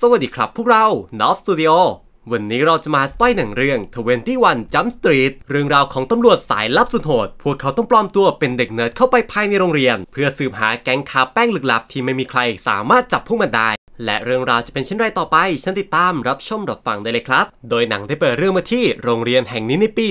สวัสดีครับพวกเรา n o b Studio วันนี้เราจะมาสปอยหนังเรื่อง 21 Jump Street เรื่องราวของตำรวจสายลับสุดโหด พวกเขาต้องปลอมตัวเป็นเด็กเนิร์ดเข้าไปภายในโรงเรียน เพื่อสืบหาแก๊งคาแป้งลึกลับ ที่ไม่มีใครสามารถจับพวกมันได้และเรื่องราวจะเป็นเช่นไรต่อไปฉันติดตามรับชมรับฟังได้เลยครับ โดยหนังได้เปิดเรื่องมาที่โรงเรียนแห่งนี้ในปี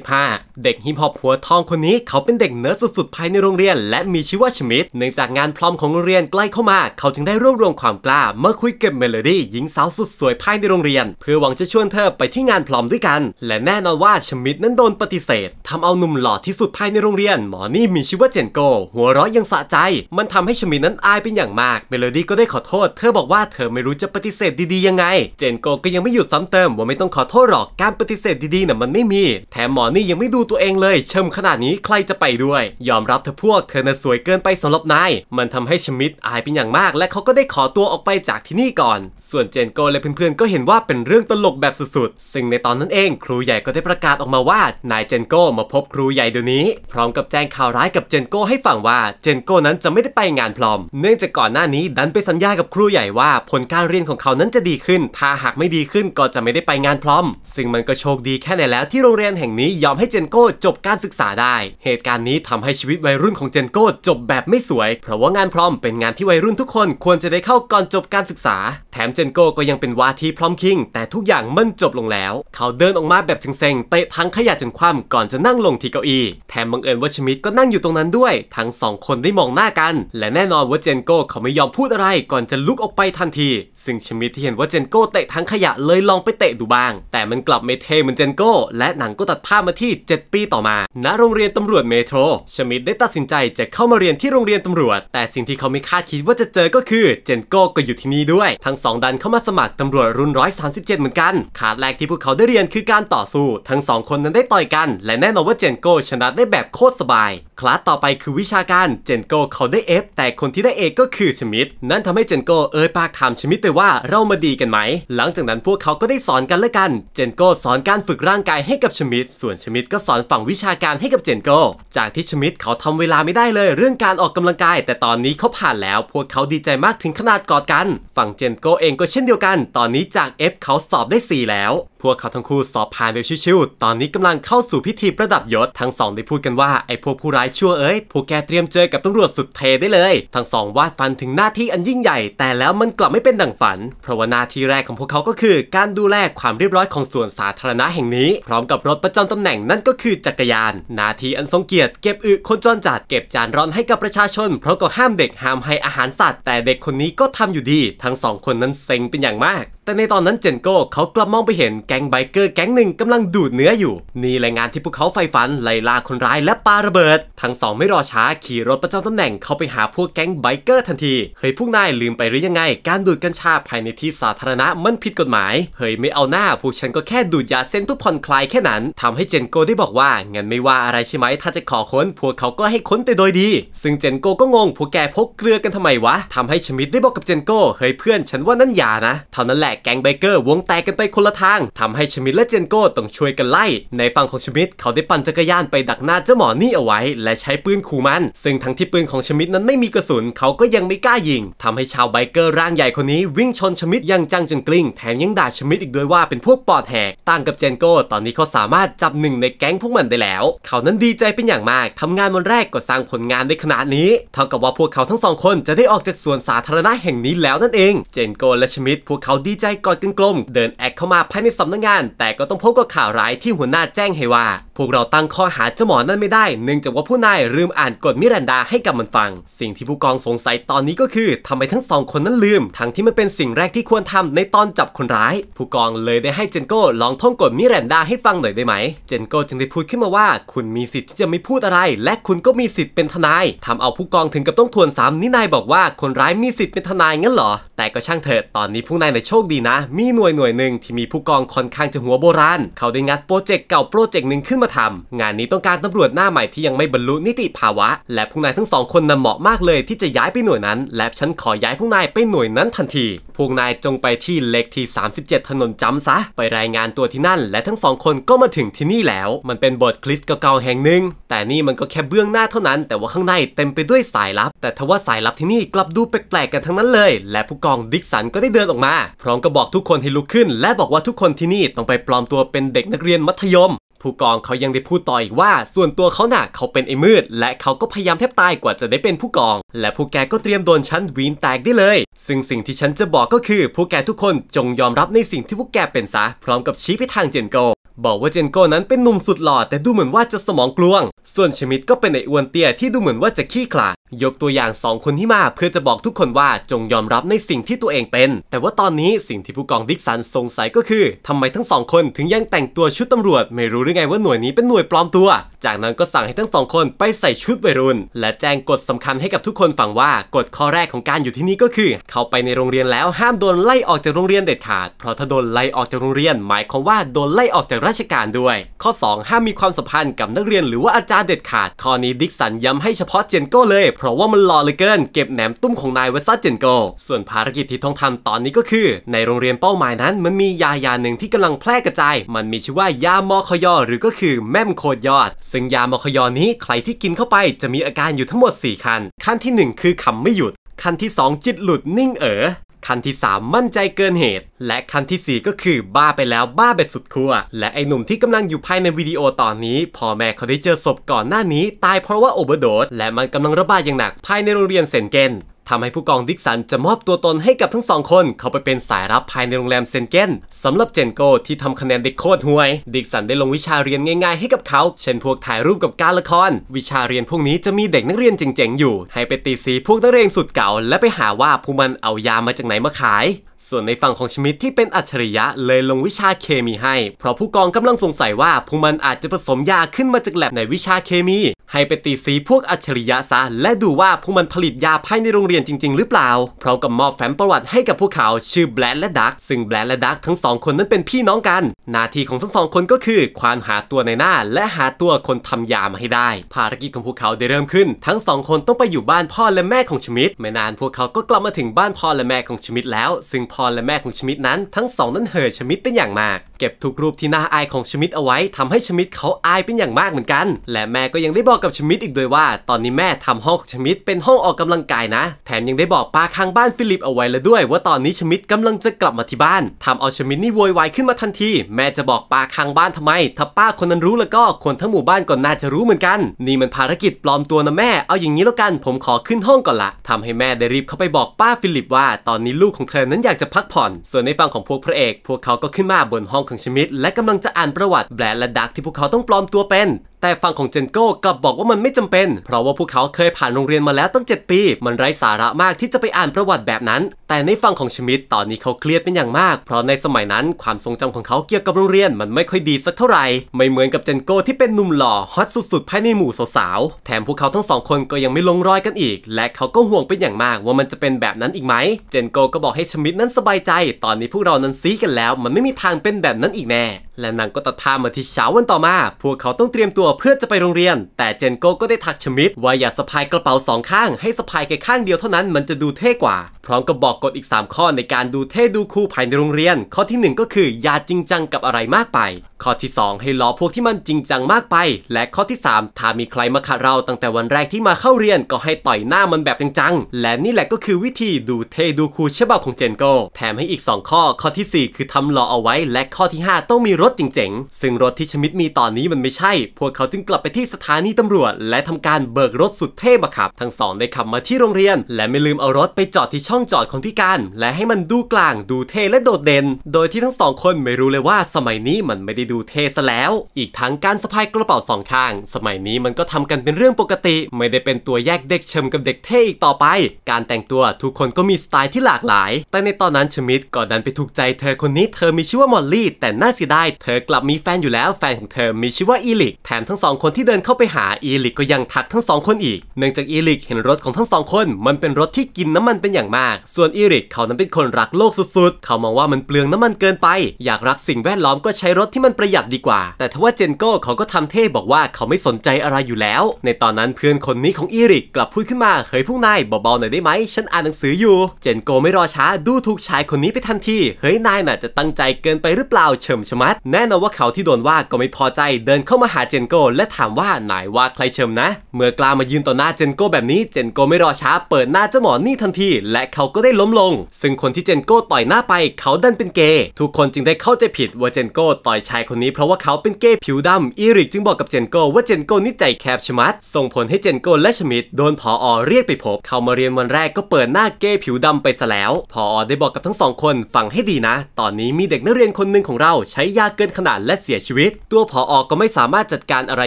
2015 เด็กฮิมฮอปหัวทองคนนี้ เขาเป็นเด็กเนิร์ดสุดๆ ภายในโรงเรียนและมีชื่อว่าชมิดเนื่องจากงานพร้อมของโรงเรียนใกล้เข้ามา เขาจึงได้รวบรวมความกล้าเมื่อคุยกับเมโลดี้หญิงสาวสุดสวยภายในโรงเรียน เพื่อหวังจะชวนเธอไปที่งานพร้อมด้วยกันและแน่นอนว่าชมิดนั้นโดนปฏิเสธ ทำเอาหนุ่มหล่อที่สุดภายในโรงเรียนหมอนี่มีชื่อว่าเจนโก หัวเราะยังสะใจ มันทำให้ชมิดนั้นอายเป็นอย่างมากเมโลดี้ก็ได้ขอโทษเธอบอกว่าเธอไม่รู้จะปฏิเสธดี ๆ ยังไง เจนโกก็ยังไม่หยุดซ้ำเติมว่าไม่ต้องขอโทษหรอกการปฏิเสธดีๆน่ะมันไม่มี แถมหมอนี่ยังไม่ดูตัวเองเลย เชิมขนาดนี้ใครจะไปด้วย ยอมรับเธอพวกเธอน่ะสวยเกินไปสำหรับนาย มันทำให้ชมิดอายเป็นอย่างมาก และเขาก็ได้ขอตัวออกไปจากที่นี่ก่อน ส่วนเจนโกและเพื่อนๆ ก็เห็นว่าเป็นเรื่องตลกแบบสุดๆซึ่งในตอนนั้นเอง ครูใหญ่ก็ได้ประกาศออกมาว่า นายเจนโกมาพบครูใหญ่เดี๋ยวนี้ พร้อมกับแจ้งข่าวร้ายกับเจนโกให้ฟังว่าเจนโกนั้นจะไม่ได้ไปงานพร้อม เนื่องจากก่อนหน้านี้ดันไปสัญญากับครูใหญ่ว่าผลการเรียนของเขานั้นจะดีขึ้น ถ้าหากไม่ดีขึ้นก็จะไม่ได้ไปงานพร้อม ซึ่งมันก็โชคดีแค่ไหนแล้วที่โรงเรียนแห่งนี้ยอมให้เจนโก้จบการศึกษาได้ เหตุการณ์นี้ทำให้ชีวิตวัยรุ่นของเจนโก้ จบแบบไม่สวย เพราะว่างานพร้อมเป็นงานที่วัยรุ่นทุกคน ควรจะได้เข้าก่อนจบการศึกษา แถมเจนโก้ก็ยังเป็นว่าที่พร้อมคิงแต่ทุกอย่างมันจบลงแล้ว เขาเดินออกมาแบบเซ็งๆเตะทั้งขยะจนคว่ำก่อนจะนั่งลงที่เก้าอี้ แถมบังเอิญว่าชมิดก็นั่งอยู่ตรงนั้นด้วย ทั้งสองคนได้มองหน้ากัน และแน่นอนว่าเจนโก้เขาไม่ยอมพูดอะไรก่อนจะลุกออกไปทันทีซึ่งชมิดที่เห็นว่าเจนโก้เตะทั้งขยะเลยลองไปเตะดูบ้าง แต่มันกลับไม่เท่เหมือนเจนโก้และหนังก็ตัดภาพมาที่ 7 ปีต่อมา ณโรงเรียนตำรวจเมโทรชมิดได้ตัดสินใจจะเข้ามาเรียนที่โรงเรียนตำรวจ แต่สิ่งที่เขาไม่คาดคิดว่าจะเจอก็คือเจนโก้ก็อยู่ที่นี่ด้วย ทั้งสองดันเข้ามาสมัครตำรวจรุ่น137เหมือนกันขาดแรกที่พวกเขาได้เรียนคือการต่อสู้ทั้งสองคนนั้นได้ต่อยกัน และแน่นอนว่าเจนโก้ชนะได้แบบโคตรสบายคลาสต่อไปคือวิชาการเจนโก้เขาได้เอฟแต่คนที่ได้เอก็คือชมิดนั่นทำให้เจนโก้เอ่ยยปากถามชมิดไปว่าเรามาดีกันไหม หลังจากนั้นพวกเขาก็ได้สอนกันและกัน เจนโก้สอนการฝึกร่างกายให้กับชมิด ส่วนชมิดก็สอนฝั่งวิชาการให้กับเจนโก้จากที่ชมิดเขาทำเวลาไม่ได้เลย เรื่องการออกกำลังกาย แต่ตอนนี้เขาผ่านแล้ว พวกเขาดีใจมากถึงขนาดกอดกัน ฝั่งเจนโก้เองก็เช่นเดียวกัน ตอนนี้จาก F เขาสอบได้ 4 แล้ว พวกเขาทั้งคู่สอบผ่านแบบชิวๆตอนนี้กำลังเข้าสู่พิธีประดับยศ ทั้งสอง ได้พูดกันว่าไอ้พวกผู้ร้ายชั่วเอ้ย พวกแกเตรียมเจอกับตำรวจสุดเทได้เลย ทั้งสอง วาดฟันถึงหน้าที่อันยิ่งใหญ่แต่แล้วมันกลับไม่เป็นดั่งฝัน เพราะว่าหน้าที่แรกของพวกเขาก็คือการดูแลความเรียบร้อยของสวนสาธารณะแห่งนี้ พร้อมกับรถประจำตำแหน่งนั่นก็คือจักรยาน หน้าที่อันทรงเกียรติ เก็บอึคนจรจัดเก็บจานร้อนให้กับประชาชน เพราะก็ห้ามเด็กห้ามให้อาหารสัตว์ แต่เด็กคนนี้ก็ทำอยู่ดี ทั้งสองคนนั้นเซ็งเป็นอย่างมาก แต่ในตอนนั้นเจนโก้เขากลับมองไปเห็นแก๊งไบเกอร์แก๊งหนึ่งกำลังดูดเนื้ออยู่ นี่แหละงานที่พวกเขาไฟฟันไล่ล่าคนร้ายและปาระเบิด ทั้งสองไม่รอช้าขี่รถประจำตำแหน่งเข้าไปหาพวกแก๊งไบเกอร์ทันทีเฮ้ยพวกนายลืมไปหรือยังไงการดูดกัญชาภายในที่สาธารณะมันผิดกฎหมาย เฮ้ยไม่เอาหน้าพวกฉันก็แค่ดูดยาเส้นเพื่อผ่อน คลายแค่นั้น ทำให้เจนโกได้บอกว่า งั้นไม่ว่าอะไรใช่ไหมถ้าจะขอค้น พวกเขาก็ให้ค้นแต่โดยดี ซึ่งเจนโกก็งงพวกแกพกเกลือกันทำไมวะทำให้ชมิดได้บอกกับเจนโกเฮ้ยเพื่อนฉันว่านั่นยานะ เท่านั้นแหละแก๊งไบเกอร์วงแตกกันไปคนละทางทำให้ชมิดและเจนโกต้องช่วยกันไล่ในฝั่งของชมิดเขาได้ปั่นจักรยานไปดักหน้าเจ้าหมอนี่เอาไว้ และใช้ปืนขู่มันซึ่งทั้งที่ปืนของชมิดนั้นไม่มีกระสุนเขาก็ยังไม่กล้ายิง ทำให้ชาวไบเกอร์ร่างใหญ่คนนี้วิ่งชนชมิดยังจังจนกลิ้งแถมยังด่าชมิดอีกด้วยว่าเป็นพวกปอดแหกต่างกับเจนโก้ตอนนี้เขาสามารถจับหนึ่งในแก๊งพวกมันได้แล้ว เขานั้นดีใจเป็นอย่างมาก ทำงานวันแรกก็สร้างผลงานได้ขนาดนี้เท่ากับว่าพวกเขาทั้งสองคนจะได้ออกจากสวนสาธารณะแห่งนี้แล้วนั่นเอง เจนโก้และชมิดพวกเขาดีใจกอดกันกลมเดินแอกเข้ามาภายในสำนักงงาน แต่ก็ต้องพบกับข่าวร้ายที่หัวหน้าแจ้งให้ว่าพวกเราตั้งข้อหาเจ้าหมอนั่นไม่ได้เนื่องจากว่าผู้นายลืมอ่านกฎมิรันดาให้กับมันฟัง สิ่งที่ผู้กองสงสัยตอนนี้ก็คือทำไมทั้งสองคนนั้นลืม ทั้งที่มันเป็นสิ่งแรกที่ควรทำในตอนจับคนร้าย ผู้กองเลยได้ให้เจนโก้ลองท่องกฎมิรันดาให้ฟังหน่อยได้ไหม เจนโก้จึงได้พูดขึ้นมาว่าคุณมีสิทธิ์ที่จะไม่พูดอะไร และคุณก็มีสิทธิ์เป็นทนาย ทำเอาผู้กองถึงกับต้องทวนซ้ำนี่นายบอกว่าคนร้ายมีสิทธิ์เป็นทนายงั้นเหรอแต่ก็ช่างเถิดตอนนี้ผู้นายในโชคดีนะ มีหน่วยหน่วยหนึ่งที่มีผู้กองค่อนข้างจะหัวโบราณเขาได้งัดโปรเจกต์เก่าโปรเจกต์หนึ่งขึ้นมาธรรมงานนี้ต้องการตำรวจหน้าใหม่ที่ยังไม่บรรลุนิติภาวะ และพวกนายทั้งสองคนนั้นเหมาะมากเลยที่จะย้ายไปหน่วยนั้น และฉันขอย้ายพวกนายไปหน่วยนั้นทันที พวกนายจงไปที่เลขที่ 37 ถนนจำซะ ไปรายงานตัวที่นั่น และทั้งสองคนก็มาถึงที่นี่แล้ว มันเป็นบทคลิสเก่าๆแห่งหนึ่ง แต่นี่มันก็แค่เบื้องหน้าเท่านั้น แต่ว่าข้างในเต็มไปด้วยสายลับ แต่ทว่าสายลับที่นี่กลับดูแปลกๆ กันทั้งนั้นเลย และผู้กองดิกสันก็ได้เดินออกมาพร้อมกับบอกทุกคนให้ลุกขึ้น และบอกว่าทุกคนที่นี่ต้องไปปลอมตัวเป็นเด็กนักเรียนมัธยมผู้กองเขายังได้พูดต่ออีกว่าส่วนตัวเขาหนักเขาเป็นไอ้มืด และเขาก็พยายามแทบตายกว่าจะได้เป็นผู้กอง และผู้แกก็เตรียมโดนชั้นวีนแตกได้เลย ซึ่งสิ่งที่ฉันจะบอกก็คือผู้แกทุกคนจงยอมรับในสิ่งที่ผู้แกเป็นซะ พร้อมกับชี้ไปทางเจนโกบอกว่าเจนโก้นั้นเป็นหนุ่มสุดหล่อแต่ดูเหมือนว่าจะสมองกลวง ส่วนชมิดก็เป็นไอ้อ้วนเตี้ยที่ดูเหมือนว่าจะขี้ขลาดยกตัวอย่าง2คนที่มาเพื่อจะบอกทุกคนว่าจงยอมรับในสิ่งที่ตัวเองเป็น แต่ว่าตอนนี้สิ่งที่ผู้กองดิกสันสงสัยก็คือทำไมทั้งสองคนถึงยังแต่งตัวชุดตำรวจ ไม่รู้หรือไงว่าหน่วยนี้เป็นหน่วยปลอมตัว จากนั้นก็สั่งให้ทั้งสองคนไปใส่ชุดวัยรุ่นและแจ้งกฎสำคัญให้กับทุกคนฟังว่ากฎข้อแรกของการอยู่ที่นี่ก็คือ เข้าไปในโรงเรียนแล้วห้ามโดนไล่ออกจากโรงเรียนเด็ดขาด เพราะถ้าโดนไล่ออกจากโรงเรียน หมายความว่าโดนไล่ออกจากราชการด้วย ข้อ 2 ห้ามมีความสัมพันธ์กับนักเรียนหรือว่าอาจารย์เด็ดขาด ข้อนี้ดิกสันย้ำให้เฉพาะเจนโก้เลย เพราะว่ามันหล่อเลยเกิน เก็บแหนมตุ้มของนายเวสซัตเจนโก้ ส่วนภารกิจที่ต้องทำตอนนี้ก็คือ ในโรงเรียนเป้าหมายนั้นมันมียายาหนึ่งที่กำลังแพร่กระจาย มันมีชื่อว่ายามอคยอหรือก็คือแม่มโคดยอดซึ่งยามอคยอนี้ใครที่กินเข้าไป จะมีอาการอยู่ทั้งหมด4ขั้นขั้นที่ 1 คือขำไม่หยุดขั้นที่ 2 จิตหลุดนิ่งเอ๋อคันที่ 3 มั่นใจเกินเหตุ และคันที่ 4 ก็คือบ้าไปแล้วบ้าแบบสุดขั้วและไอหนุ่มที่กำลังอยู่ภายในวิดีโอตอนนี้พ่อแม่เขาได้เจอศพก่อนหน้านี้ ตายเพราะว่าโอเวอร์โดสและมันกำลังระบาดอย่างหนักภายในโรงเรียนเซนเกนทำให้ผู้กองดิกสันจะมอบตัวตนให้กับทั้งสองคน เขาไปเป็นสายรับภายในโรงแรมเซนเกนสำหรับเจนโกที่ทำคะแนนเด็กโคตรห่วยดิกสันได้ลงวิชาเรียนง่ายๆให้กับเขา เช่นพวกถ่ายรูปกับ การละคร วิชาเรียนพวกนี้จะมีเด็กนักเรียนเจ๋งๆอยู่ ให้ไปตีสีพวกนักเรียนสุดเก่าและไปหาว่าพวกมันเอายา มาจากไหนมาขายส่วนในฝั่งของชมิดที่เป็นอัจฉริยะเลยลงวิชาเคมีให้ เพราะผู้กองกำลังสงสัยว่า พวกมันอาจจะผสมยาขึ้นมาจากแลบในวิชาเคมี ให้ไปตีสีพวกอัจฉริยะซะและดูว่าพวกมันผลิตยาภายในโรงเรียนจริงๆ หรือเปล่าพร้อมกับมอบแฟ้มประวัติให้กับพวกเขา ชื่อแบลดและดักซึ่งแบลดและดักทั้งสองคนนั้นเป็นพี่น้องกันหน้าที่ของทั้งสองคนก็คือ ควานหาตัวในหน้า และหาตัวคนทำยามาให้ได้ ภารกิจของพวกเขาได้เริ่มขึ้น ทั้งสองคนต้องไปอยู่บ้านพ่อและแม่ของชมิดไม่นานพวกเขาก็กลับมาถึงบ้านพ่อและแม่ของชมิดแล้ว ซึ่งพรและแม่ของชมิดนั้น ทั้งสองนั้นเห่อชมิดเป็นอย่างมากเก็บทุกรูปที่น่าอายของชมิดเอาไว้ ทำให้ชมิดเขาอายเป็นอย่างมากเหมือนกันและแม่ก็ยังได้บอกกับชมิดอีกด้วยว่า ตอนนี้แม่ทำห้องของชมิดเป็นห้องออกกำลังกายนะแถมยังได้บอกป้าข้างบ้านฟิลิปเอาไว้แล้วด้วยว่าตอนนี้ชมิดกำลังจะกลับมาที่บ้าน ทำเอาชมิดนี่โวยวายขึ้นมาทันทีแม่จะบอกป้าข้างบ้านทำไม ถ้าป้าคนนั้นรู้แล้วก็คนทั้งหมู่บ้านก็น่าจะรู้เหมือนกัน นี่มันภารกิจปลอมตัวนะแม่เอาอย่างนี้แล้วกัน ผมขอขึ้นห้องก่อนละทำให้แม่ได้รีบเข้าไปบอกป้าฟิลิปว่าตอนนี้ลูกของเธอนั้นอยากจะพักผ่อน ส่วนในฝั่งของพวกพระเอก พวกเขาก็ขึ้นมาบนห้องของชมิดและกำลังจะอ่านประวัติแบรด์และดักที่พวกเขาต้องปลอมตัวเป็นแต่ฝั่งของเจนโก้กลับบอกว่ามันไม่จำเป็น เพราะว่าพวกเขาเคยผ่านโรงเรียนมาแล้วตั้ง 7 ปี มันไร้สาระมากที่จะไปอ่านประวัติแบบนั้น แต่ในฝั่งของชมิดตอนนี้เขาเครียดเป็นอย่างมาก เพราะในสมัยนั้น ความทรงจำของเขาเกี่ยวกับโรงเรียน มันไม่ค่อยดีสักเท่าไหร่ไม่เหมือนกับเจนโก้ที่เป็นหนุ่มหล่อฮอตสุดๆ ภายในหมู่สาวๆแถมพวกเขาทั้งสองคนก็ยังไม่ลงรอยกันอีก และเขาก็ห่วงเป็นอย่างมาก ว่ามันจะเป็นแบบนั้นอีกไหม เจนโก้ก็บอกให้ชมิดนั้นสบายใจ ตอนนี้พวกเรานั้นซีกันแล้ว มันไม่มีทางเป็นแบบนั้นอีกแน่และนางก็ตัดภาพมาที่เช้าวันต่อมา พวกเขาต้องเตรียมตัวเพื่อจะไปโรงเรียน แต่เจนโกก็ได้ทักชมิดว่าอย่าสะพายกระเป๋าสองข้าง ให้สะพายแค่ข้างเดียวเท่านั้นมันจะดูเท่กว่าร้อมกับบอกกฎอีก 3 ข้อในการดูเท่ดูคู่ภายในโรงเรียน ข้อที่ 1 ก็คืออย่าจริงจังกับอะไรมากไป ข้อที่ 2 ให้ล้อพวกที่มันจริงจังมากไป และข้อที่ 3ถ้ามีใครมาขัดเราตั้งแต่วันแรกที่มาเข้าเรียนก็ให้ต่อยหน้ามันแบบจังๆและนี่แหละก็คือวิธีดูเท่ดูคูลฉบับของเจนโกแถมให้อีก 2 ข้อ ข้อที่ 4 คือทำหล้อเอาไว้ และข้อที่ 5 ต้องมีรถจริง ๆ ซึ่งรถที่ชมิดมีตอนนี้มันไม่ใช่ พวกเขาจึงกลับไปที่สถานีตำรวจ และทำการเบิกรถสุดเท่มาขับทั้งสองได้ขับมาที่โรงเรียน และไม่ลืมเอารถไปจอดที่ช่ององจอดคนพิการและให้มันดูกลางดูเท่และโดดเด่นโดยที่ทั้งสองคนไม่รู้เลยว่าสมัยนี้มันไม่ได้ดูเท่ซะแล้ว อีกทั้งการสะพายกระเป๋าสองข้าง สมัยนี้มันก็ทำกันเป็นเรื่องปกติ ไม่ได้เป็นตัวแยกเด็กเชิมกับเด็กเท่อีกต่อไป การแต่งตัวทุกคนก็มีสไตล์ที่หลากหลาย แต่ในตอนนั้นชมิดก็ดันไปถูกใจเธอคนนี้เธอมีชื่อว่ามอลลี่ แต่น่าเสียดายเธอกลับมีแฟนอยู่แล้วแฟนของเธอมีชื่อว่าอีลิกแถมทั้งสองคนที่เดินเข้าไปหาอีลิกก็ยังทักทั้งสองคนอีกเนื่องจากอีลิกเห็นรถของทั้งสองคน มันเป็นรถที่กินน้ามันเป็นอย่างมากากส่วนอีริกเขานั้นเป็นคนรักโลกสุดๆ เขามองว่ามันเปลืองน้ำมันเกินไป อยากรักสิ่งแวดล้อมก็ใช้รถที่มันประหยัดดีกว่า แต่ทว่าเจนโก้เขาก็ทำเท่บอกว่าเขาไม่สนใจอะไรอยู่แล้ว ในตอนนั้นเพื่อนคนนี้ของอีริกกลับพูดขึ้นมาเฮ้ยพวกนายเบาๆหน่อยได้ไหมฉันอ่านหนังสืออยู่เจนโกไม่รอช้าดูถูกชายคนนี้ไปทันทีเฮ้ยนายน่ะจะตั้งใจเกินไปหรือเปล่าเฉมชมัด แน่นอนว่าเขาที่โดนว่าก็ไม่พอใจ เดินเข้ามาหาเจนโกและถามว่านายว่าใครเฉมนะ เมื่อกล้ามายืนต่อหน้าเจนโกแบบนี้เจนโกไม่รอช้าเปิดหน้าเจ้าหมอนี่ทันทีและเขาก็ได้ล้มลง ซึ่งคนที่เจนโก้ต่อยหน้าไป เขาดันเป็นเกย์ทุกคนจึงได้เข้าใจผิดว่าเจนโก้ต่อยชายคนนี้เพราะว่าเขาเป็นเกย์ผิวดำอีริกจึงบอกกับเจนโก้ว่าเจนโก้นิจใจแคบชมัด ส่งผลให้เจนโก้และชมิดโดนพออเรียกไปพบ เขามาเรียนวันแรกก็เปิดหน้าเกย์ผิวดำไปซะแล้วพออได้บอกกับทั้งสองคนฟังให้ดีนะตอนนี้มีเด็กนักเรียนคนหนึ่งของเราใช้ยาเกินขนาดและเสียชีวิต ตัวพออก็ไม่สามารถจัดการอะไร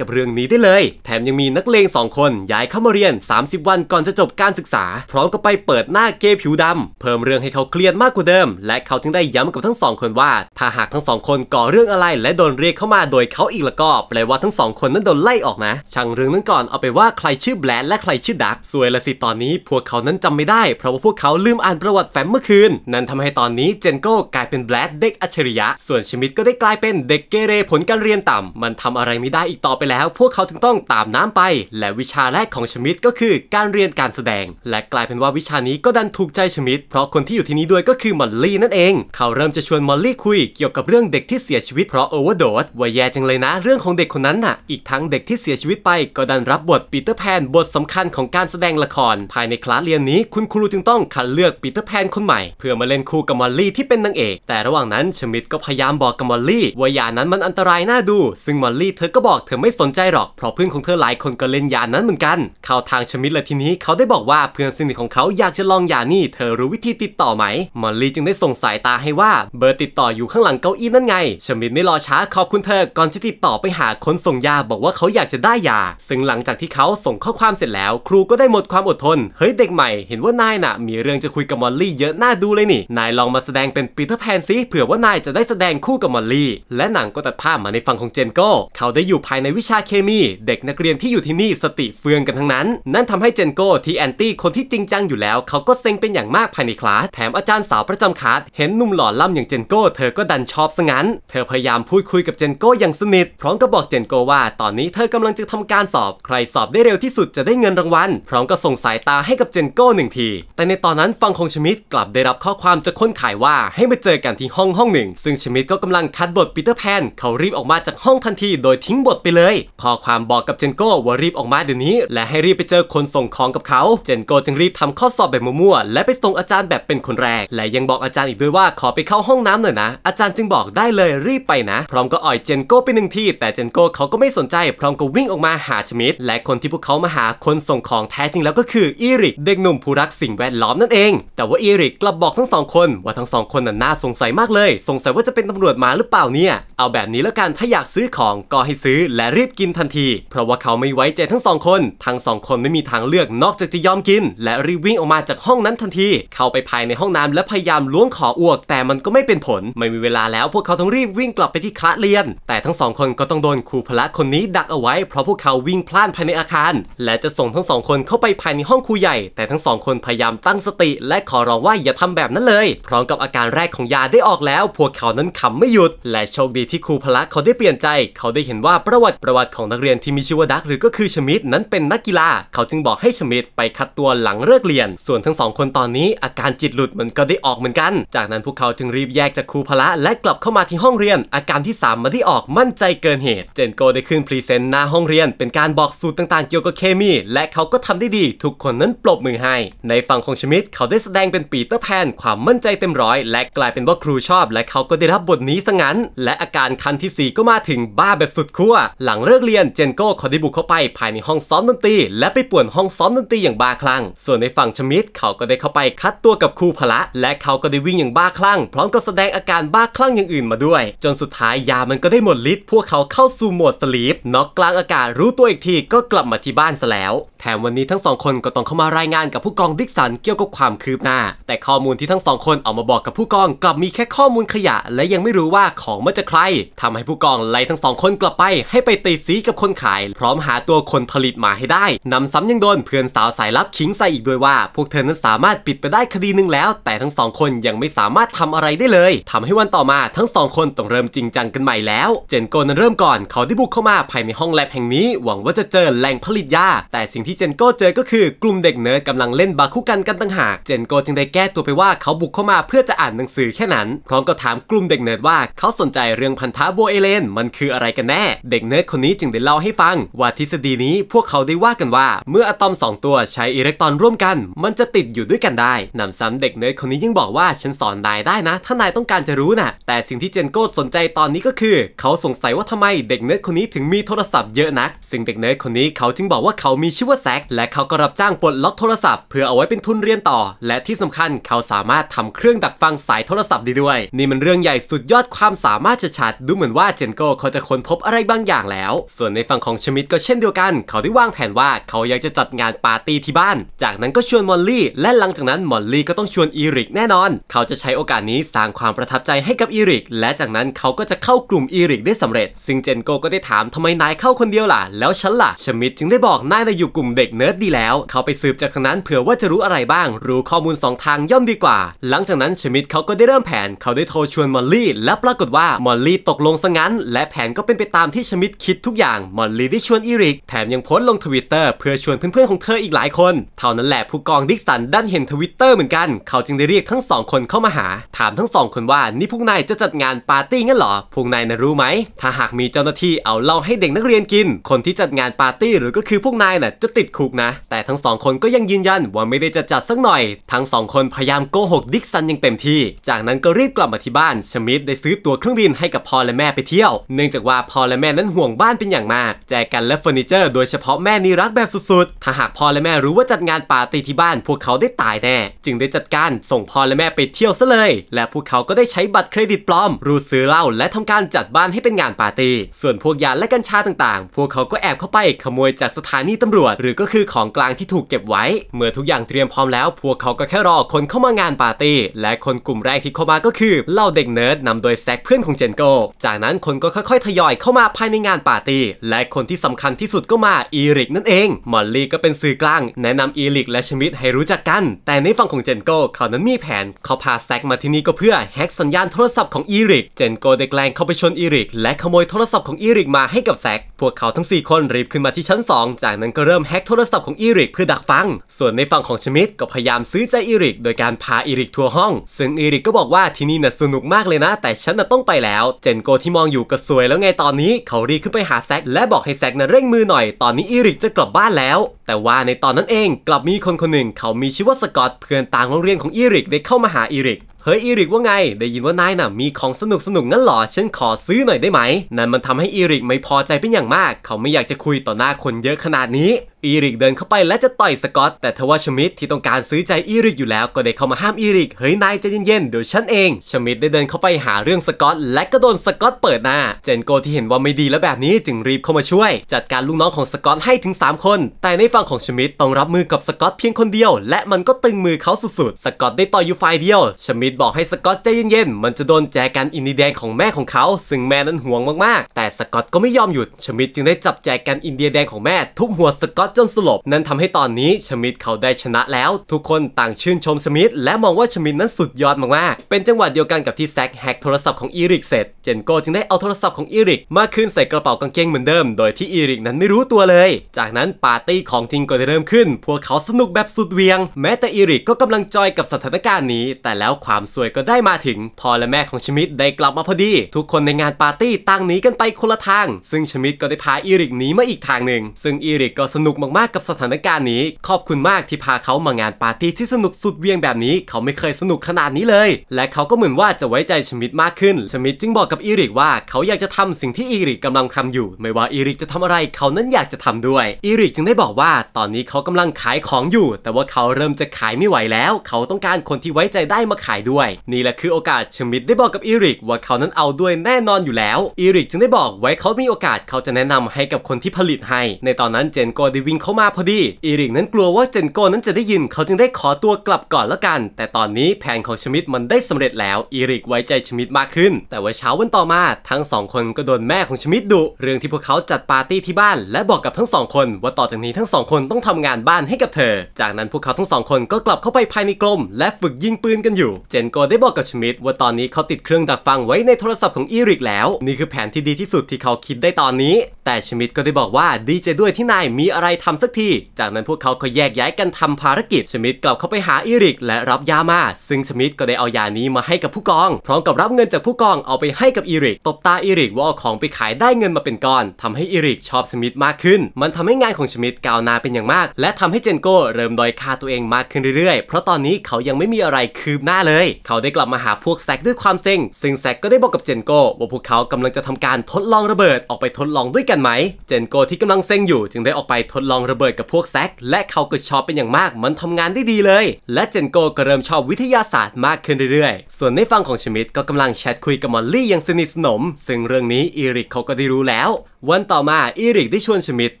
กับเรื่องนี้ได้เลย แถมยังมีนักเลงสองคนย้ายเข้ามาเรียน 30 วันก่อนจะจบการศึกษาพร้อมก็ไปเปิดหน้าเกเกผิวดำเพิ่มเรื่องให้เขาเครียดมากกว่าเดิม และเขาจึงได้ย้ำกับทั้งสองคนว่า ถ้าหากทั้งสองคนก่อเรื่องอะไร และโดนเรียกเข้ามาโดยเขาอีกแล้วก็แปลว่าทั้งสองคนนั้นโดนไล่ออกนะช่างเรื่องนั้นก่อนเอาไปว่าใครชื่อแบลดและใครชื่อดักสวยละสิตอนนี้พวกเขานั้นจำไม่ได้เพราะว่าพวกเขาลืมอ่านประวัติแฟม เมื่อคืนนั่นทำให้ตอนนี้เจนโก้กลายเป็นแบลดเด็กอัจฉริยะ ส่วนชมิดก็ได้กลายเป็นเด็กเกเรผลการเรียนต่ำ มันทำอะไรไม่ได้อีกต่อไปแล้ว พวกเขาจึงต้องตามน้ำไป และวิชาแรกของชมิดก็คือการเรียนการแสดง และกลายเป็นว่าวิชานี้ก็ดันถูกใจชมิด เพราะคนที่อยู่ที่นี้ด้วยก็คือมอลลี่นั่นเอง เขาเริ่มจะชวนมอลลี่คุยเกี่ยวกับเรื่องเด็กที่เสียชีวิตเพราะโอเวอร์โดสว่าแย่จังเลยนะเรื่องของเด็กคนนั้นน่ะ อีกทั้งเด็กที่เสียชีวิตไปก็ดันรับบทปีเตอร์แพนบทสำคัญของการแสดงละคร ภายในคลาสเรียนนี้คุณครูจึงต้องคัดเลือกปีเตอร์แพนคนใหม่ เพื่อมาเล่นคู่กับมอลลี่ที่เป็นนางเอก แต่ระหว่างนั้นชมิดก็พยายามบอกกับมอลลี่ว่ายานั้นมันอันตรายน่าดู ซึ่งมอลลี่เธอก็บอกเธอไม่สนใจหรอกเพราะเพื่อนของเธอหลายคนก็เล่นยานั้นเหมือนกันเข้าทางชมิดเลยทีนี้เขาได้บอกว่าเพื่อนสนิทของเขาอยากจะลองยานี่เธอรู้วิธีติดต่อไหม มอลลี่จึงได้ส่งสายตาให้ว่า เบอร์ติดต่ออยู่ข้างหลังเก้าอี้นั่นไงชมิดไม่รอช้าขอบคุณเธอ ก่อนจะติดต่อไปหาคนส่งยาบอกว่าเขาอยากจะได้ยา ซึ่งหลังจากที่เขาส่งข้อความเสร็จแล้วครูก็ได้หมดความอดทน เฮ้ยเด็กใหม่เห็นว่านายน่ะมีเรื่องจะคุยกับมอลลี่เยอะน่าดูเลยนี่ นายลองมาแสดงเป็นปีเตอร์แพนซิเผื่อว่านายจะได้แสดงคู่กับมอลลี่ และหนังก็ตัดภาพมาในฝั่งของเจนโก้เขาได้อยู่ภายในวิชาเคมี เด็กนักเรียนที่อยู่ที่นี่สติเฟืองกันทั้งนั้น นั่นทำให้เจนโก้ที่แอนตี้คนที่จริงจังอยู่แล้วเขาก็เซ็งเป็นอย่างมากภายในคลาส แถมอาจารย์สาวประจำคลาสเห็นหนุ่มหล่อล่ำอย่างเจนโก้เธอก็ดันชอบซะงั้น เธอพยายามพูดคุยกับเจนโก้อย่างสนิทพร้อมกับบอกเจนโก้ว่า ตอนนี้เธอกำลังจะทำการสอบ ใครสอบได้เร็วที่สุดจะได้เงินรางวัล พร้อมกับส่งสายตาให้กับเจนโก้หนึ่งที แต่ในตอนนั้นฟังคงชมิดกลับได้รับข้อความจากคนขายว่าให้มาเจอกันที่ห้องห้องหนึ่ง ซึ่งชมิดก็กำลังคัดบทปีเตอร์แพนเขารีบออกมาจากห้องทันทีโดยทิ้งบทไปเลยข้อความบอกกับเจนโก้ว่ารีบออกมาเดี๋ยวนี้ และให้รีบไปเจอคนส่งของกับเขาเจนโก้จึงรีบทำข้อสอบแบบมั่วและไปส่งอาจารย์แบบเป็นคนแรก และยังบอกอาจารย์อีกด้วยว่าขอไปเข้าห้องน้ำหน่อยนะ อาจารย์จึงบอกได้เลยรีบไปนะ พร้อมก็อ่อยเจนโก้ไปหนึ่งที่แต่เจนโก้เขาก็ไม่สนใจ พร้อมก็วิ่งออกมาหาชมิดและคนที่พวกเขามาหาคนส่งของแท้จริงแล้วก็คืออีริก เด็กหนุ่มผู้รักสิ่งแวดล้อมนั่นเองแต่ว่าอีริกกลับบอกทั้งสองคนว่าทั้งสองคนนั้นน่าสงสัยมากเลย สงสัยว่าจะเป็นตำรวจมาหรือเปล่าเนี่ย เอาแบบนี้แล้วกันถ้าอยากซื้อของก็ให้ซื้อและรีบกินทันที เพราะว่าเขาไม่ไว้ใจทั้งสองคนทั้งสอง คนไม่มีทางเลือกนอกจากจะยอมกิน และรีบวิ่งออกมาจากห้องนั้นนทันทีเข้าไปภายในห้องน้ำและพยายามล้วงขออ้วก แต่มันก็ไม่เป็นผลไม่มีเวลาแล้ว พวกเขาต้องรีบวิ่งกลับไปที่คลสเรียน แต่ทั้งสองคนก็ต้องโดนครูพละคนนี้ ดักเอาไว้เพราะพวกเขาวิ่งพล่านภายในอาคาร และจะส่งทั้งสองคนเข้าไปภายในห้องครูใหญ่ แต่ทั้งสองคนพยายามตั้งสติ และขอร้องว่าอย่าทำแบบนั้นเลยพร้อมกับอาการแรกของยาได้ออกแล้ว พวกเขานั้นขำไม่หยุด และโชคดีที่ครูพละเขาได้เปลี่ยนใจ เขาได้เห็นว่าประวัติประวัติของนักเรียนที่มีชื่อว่าดักหรือก็คือชมิดนั้นเป็นนักกีฬาเขาจึงบอกให้ชมิดไปคัดตัวหลังเลิกเรียน ส่วนทั้งสองคนนตอนนี้อาการจิตหลุดมันก็ได้ออกเหมือนกัน จากนั้นพวกเขาจึงรีบแยกจากครูพละ และกลับเข้ามาที่ห้องเรียน อาการที่ 3มาได้ออกมั่นใจเกินเหตุ เจนโกได้ขึ้นพรีเซนต์หน้าห้องเรียน เป็นการบอกสูตรต่างๆเกี่ยวกับเคมี และเขาก็ทำได้ดี ทุกคนนั้นปรบมือให้ ในฝั่งของชมิดเขาได้แสดงเป็นปีเตอร์แพนความมั่นใจเต็มร้อย และกลายเป็นว่าครูชอบ และเขาก็ได้รับบทนี้ซะงั้น และอาการคันที่ 4 ก็มาถึงบ้าแบบสุดขั้วหลังเลิกเรียนเจนโก้เขาได้บุกเข้าไปภายในห้องซ้อมดนตรีและไปป่วนห้องซ้อมดนตรีอย่างบ้าคลั่งส่วนในฝั่งชมิดเขาก็ก็ได้เข้าไปคัดตัวกับครูพละ และเขาก็ได้วิ่งอย่างบ้าคลั่งพร้อมกับแสดงอาการบ้าคลั่งอย่างอื่นมาด้วย จนสุดท้ายยามันก็ได้หมดฤทธิ์พวกเขาเข้าสู่โหมดสลีปน็อกกลางอากาศรู้ตัวอีกทีก็กลับมาที่บ้านซะแล้ว แถมวันนี้ทั้งสองคนก็ต้องเข้ามารายงานกับผู้กองดิกสันเกี่ยวกับความคืบหน้าแต่ข้อมูลที่ทั้งสองคนออกมาบอกกับผู้กองกลับมีแค่ข้อมูลขยะและยังไม่รู้ว่าของมาจากใคร ทำให้ผู้กองไล่ทั้งสองคนกลับไป ให้ไปตีสีกับคนขาย พร้อมหาตัวคนผลิตมาให้ได้ นำซ้ำยังโดน เพื่อนสาวสายลับขิงใส่อีกด้วยว่าพวกเธอนั้นสาามารถปิดไปได้คดีหนึ่งแล้วแต่ทั้งสองคนยังไม่สามารถทำอะไรได้เลย ทำให้วันต่อมาทั้งสองคนต้องเริ่มจริงจังกันใหม่แล้ว เจนโกนั้นเริ่มก่อนเขาได้บุกเข้ามาภายในห้องแลบแห่งนี้หวังว่าจะเจอแหล่งผลิตยาแต่สิ่งที่เจนโกเจอก็คือกลุ่มเด็กเนิร์ดกำลังเล่นบาคุกันกันต่างหาก เจนโกจึงได้แก้ตัวไปว่าเขาบุกเข้ามาเพื่อจะอ่านหนังสือแค่นั้นพร้อมก็ถามกลุ่มเด็กเนิร์ดว่าเขาสนใจเรื่องพันธะโบเอเลน มันคืออะไรกันแน่ เด็กเนิร์ดคนนี้จึงได้เล่าให้ฟังว่าทฤษฎีนี้พวกเขาได้ว่ากันว่า เมื่ออะตอม 2 ตัวใช้อิเล็กตรอนร่วมกัน มันจะติดอยูู่่ด้วยกันได้นำซ้ำเด็กเนยคนนี้ยังบอกว่าฉันสอนนายได้นะ ถ้านายต้องการจะรู้นะ่ะแต่สิ่งที่เจนโก้สนใจตอนนี้ก็คือ เขาสงสัยว่าทำไมเด็กเนยคนนี้ถึงมีโทรศัพท์เยอะนักซึ่งเด็กเนยคนนี้เขาจึงบอกว่าเขามีชื่อว่าแซกและเขาก็รับจ้างปลดล็อกโทรศัพท์เพื่อเอาไว้เป็นทุนเรียนต่อ และที่สำคัญเขาสามารถทำเครื่องดักฟังสายโทรศัพท์ได้ด้วยนี่มันเรื่องใหญ่สุดยอดความสามารถจะชัดดูเหมือนว่าเจนโก้เขาจะค้นพบอะไรบางอย่างแล้ว ส่วนในฝั่งของชมิดก็เช่นเดียวกัน เขาได้วางแผนว่าเขาอยากจะจัดงานปาร์ตี้ที่บ้าน จากนั้นก็ชวนมอลลี่และหลังจากนั้นมอลลี่ก็ต้องชวนอีริกแน่นอน เขาจะใช้โอกาสนี้สร้างความประทับใจให้กับอีริก และจากนั้นเขาก็จะเข้ากลุ่มอีริกได้สำเร็จ ซึ่งเจนโกก็ได้ถามทำไมนายเข้าคนเดียวล่ะแล้วฉันล่ะชมิดจึงได้บอกนายนะอยู่กลุ่มเด็กเนิร์ดดีแล้ว เขาไปสืบจากนั้นเผื่อว่าจะรู้อะไรบ้างรู้ข้อมูล2ทางย่อมดีกว่าหลังจากนั้นชมิดเขาก็ได้เริ่มแผน เขาได้โทรชวนมอลลี่ และปรากฏว่ามอลลี่ตกลงซะงั้น และแผนก็เป็นไปตามที่ชมิดคิดทุกอย่างมอลลี่ได้ชวนอีริกแถมยังโพสต์ลงทวิตเตอร์เพื่อชวนเพื่อนๆของเธออีกหลายคนเท่านั้นแหละผู้กองดิกสันดันนเห็นทวิตเตอร์เหมือนกันเขาจึงได้เรียกทั้งสองคนเข้ามาหา ถามทั้งสองคนว่า นี่พวกนายจะจัดงานปาร์ตี้งั้นหรอพวกนายนะรู้ไหม ถ้าหากมีเจ้าหน้าที่เอาเหล้าให้เด็กนักเรียนกิน คนที่จัดงานปาร์ตี้หรือก็คือพวกนายน่ะจะติดคุกนะ แต่ทั้งสองคนก็ยังยืนยันว่าไม่ได้จะจัดสักหน่อย ทั้งสองคนพยายามโกหกดิกซันอย่างเต็มที่จากนั้นก็รีบกลับมาที่บ้านชมิดได้ซื้อตั๋วเครื่องบินให้กับพ่อและแม่ไปเที่ยวเนื่องจากว่าพ่อและแม่นั้นห่วงบ้านเป็นอย่างมากแจกันและเฟอร์นิเจอร์โดยเฉพาะแม่นี่รักแบบสุดๆถ้าหากพ่อและแม่รู้ว่าจัดงานปาร์ตี้ที่บ้าน พวกเขาได้ตายแน่จึงได้จัดการส่งพ่อและแม่ไปเที่ยวซะเลย และพวกเขาก็ได้ใช้บัตรเครดิตปลอม รูดซื้อเหล้าและทำการจัดบ้านให้เป็นงานปาร์ตี้ส่วนพวกยาและกัญชาต่าง ๆ พวกเขาก็แอบเข้าไปขโมยจากสถานีตำรวจ หรือก็คือของกลางที่ถูกเก็บไว้ เมื่อทุกอย่างเตรียมพร้อมแล้ว พวกเขาก็แค่รอคนเข้ามางานปาร์ตี้และคนกลุ่มแรกที่เข้ามาก็คือเหล่าเด็กเนิร์ดนำโดยแซกเพื่อนของเจนโก จากนั้นคนก็ค่อยๆทยอยเข้ามาภายในงานปาร์ตี้และคนที่สำคัญที่สุดก็มาอีริก นั่นเอง มอลลี่ก็เป็นสื่อกลาง แนะนำอีริกและชมิดให้รู้จักกันแต่ในฝั่งของเจนโก้เขานั้นมีแผนเขาพาแซกมาที่นี่ก็เพื่อแฮกสัญญาณโทรศัพท์ของอีริกเจนโก้ได้แกล้งเข้าไปชนอีริกและขโมยโทรศัพท์ของอีริกมาให้กับแซกพวกเขาทั้ง 4 คนรีบขึ้นมาที่ชั้น 2 จากนั้นก็เริ่มแฮกโทรศัพท์ของอีริกเพื่อดักฟัง ส่วนในฝั่งของชมิดก็พยายามซื้อใจอีริกโดยการพาอีริกทัวร์ห้อง ซึ่งอีริกก็บอกว่าที่นี่น่ะสนุกมากเลยนะ แต่ฉันน่ะต้องไปแล้วเจนโก้ที่มองอยู่ก็สวยแล้วไงตอนนี้เขารีบขึ้นไปหาแซกและบอกให้แซกน่ะเร่งมือหน่อยตอนนี้อีริกจะกลับบ้านแล้ว แต่ว่าในตอนนั้นเองกลับมีคนคนหนึ่งเขามีชื่อว่าสกอตเพื่อนต่างโรงเรียนของอีริกได้เข้ามาหาอีริกเฮ้ยอีริกว่าไง ได้ยินว่านายน่ะมีของสนุกสนุกงั้นหรอฉันขอซื้อหน่อยได้ไหม นั่นมันทำให้อีริกไม่พอใจเป็นอย่างมาก เขาไม่อยากจะคุยต่อหน้าคนเยอะขนาดนี้อีริกเดินเข้าไปและจะต่อยสกอตแต่ทว่าชมิดที่ต้องการซื้อใจอีริกอยู่แล้วก็ได้เข้ามาห้ามอีริกเฮ้ยนายใจเย็นๆเดี๋ยวฉันเองชมิดได้เดินเข้าไปหาเรื่องสกอต และก็โดนสกอตเปิดหน้า เจนโกที่เห็นว่าไม่ดีแล้วแบบนี้จึงรีบเข้ามาช่วยจัดการลูกน้องของสกอตให้ถึง 3 คน แต่ในฝั่งของชมิดต้องรับมือกับสกอต เพียงคนเดียว และมันก็ตึงมือเขาสุดๆสกอตได้ต่อยอยู่ฝ่ายเดียวชมิดบอกให้สกอตใจเย็นๆ มันจะโดนแจกันอินดีแดงของแม่ของเขา ซึ่งแม่นั้นห่วงมากๆ แต่สกอตก็ไม่ยอมหยุด ชมิดจึงได้จับแจกันอินเดียแดงของแม่ทุบหัวสกอตจนสลบ นั่นทำให้ตอนนี้ชมิดเขาได้ชนะแล้ว ทุกคนต่างชื่นชมชมิดและมองว่าชมิดนั้นสุดยอดมากๆ เป็นจังหวะเดียวกันกับที่แซกแฮกโทรศัพท์ของอีริกเสร็จ เจนโกจึงได้เอาโทรศัพท์ของอีริกมาคืนใส่กระเป๋ากางเกงเหมือนเดิมโดยที่อีริกนั้นไม่รู้ตัวเลย จากนั้นปาร์ตี้ของจริงก็ได้เริ่มขึ้นพวกเขาสนุกแบบสุดเวียง แม้แต่อีริกก็กำลังจอยกับสถานการณ์นี้ แต่แล้วความความสวยก็ได้มาถึงพ่อและแม่ของชมิดได้กลับมาพอดี ทุกคนในงานปาร์ตี้ต่างหนีกันไปคนละทาง ซึ่งชมิดก็ได้พาอีริกหนีมาอีกทางหนึ่ง ซึ่งอีริกก็สนุกมากๆกับสถานการณ์นี้ ขอบคุณมากที่พาเขามางานปาร์ตี้ที่สนุกสุดเวียงแบบนี้ เขาไม่เคยสนุกขนาดนี้เลย และเขาก็เหมือนว่าจะไว้ใจชมิดมากขึ้น ชมิดจึงบอกกับอีริกว่าเขาอยากจะทำสิ่งที่อีริกกาลังทำอยู่ ไม่ว่าอีริกจะทำอะไรเขานั้นอยากจะทำด้วยอีริกจึงได้บอกว่า ตอนนี้เขากำลังขายของอยู่ แต่ว่าเขาเริ่มจะขายไม่ไหวแล้ว เขาต้องการคนที่ไว้ใจได้มาขายด้วยวยนี่แหละคือโอกาสชมิดได้บอกกับอีริกว่าเขานั้นเอาด้วยแน่นอนอยู่แล้วอีริกจึงได้บอกไว้เขามีโอกาสเขาจะแนะนำให้กับคนที่ผลิตให้ ในตอนนั้นเจนโกได้วิ่งเข้ามาพอดีอีริกนั้นกลัวว่าเจนโกนั้นจะได้ยิน เขาจึงได้ขอตัวกลับก่อนแล้วกัน แต่ตอนนี้แผนของชมิดมันได้สำเร็จแล้วอีริกไว้ใจชมิดมากขึ้น แต่ว่าเช้าวันต่อมา ทั้งสองคนก็โดนแม่ของชมิดดุเรื่องที่พวกเขาจัดปาร์ตี้ที่บ้านและบอกกับทั้งสองคน ว่าต่อจากนี้ทั้งสองคนต้องทำงานบ้านให้กับเธอจากนั้นพวกเขาทั้งสองคนก็กลับเข้าไปภายในกลมและฝึกยิงปืนกันอยู่เจนนโกได้บอกกับชมิดว่าตอนนี้เขาติดเครื่องดักฟังไว้ในโทรศัพท์ของอีริกแล้วนี่คือแผนที่ดีที่สุดที่เขาคิดได้ตอนนี้ แต่ชมิดก็ได้บอกว่าดีใจด้วยที่นายมีอะไรทำสักที จากนั้นพวกเขาก็แยกย้ายกันทำภารกิจชมิดกลับเข้าไปหาอีริกและรับยามาซึ่งชมิดก็ได้เอายานี้มาให้กับผู้กอง พร้อมกับรับเงินจากผู้กองเอาไปให้กับอีริกตบตาอีริกว่าเอาของไปขายได้เงินมาเป็นก้อน ทำให้อีริกชอบชมิดมากขึ้น มันทำให้งานของชมิดก้าวหน้าเป็นอย่างมาก และทำให้เจนโกเริ่มดอยค่าตัวเองมากขึ้นเรื่อยๆ เพราะตอนนี้เขายังไม่มีอะไรคืบหน้าเลยเขาได้กลับมาหาพวกแซกด้วยความเซ็ง ซึ่งแซกก็ได้บอกกับเจนโกว่าพวกเขากำลังจะทำการทดลองระเบิด ออกไปทดลองด้วยกันไหม เจนโกที่กำลังเซ็งอยู่จึงได้ออกไปทดลองระเบิดกับพวกแซกและเขาก็ชอบเป็นอย่างมาก มันทำงานได้ดีเลย และเจนโกก็เริ่มชอบวิทยาศาสตร์มากขึ้นเรื่อยๆ ส่วนในฝั่งของชมิดก็กำลังแชทคุยกับมอลลี่อย่างสนิทสนม ซึ่งเรื่องนี้อีริกเขาก็ได้รู้แล้ววันต่อมาอีริกได้ชวนชมิดไ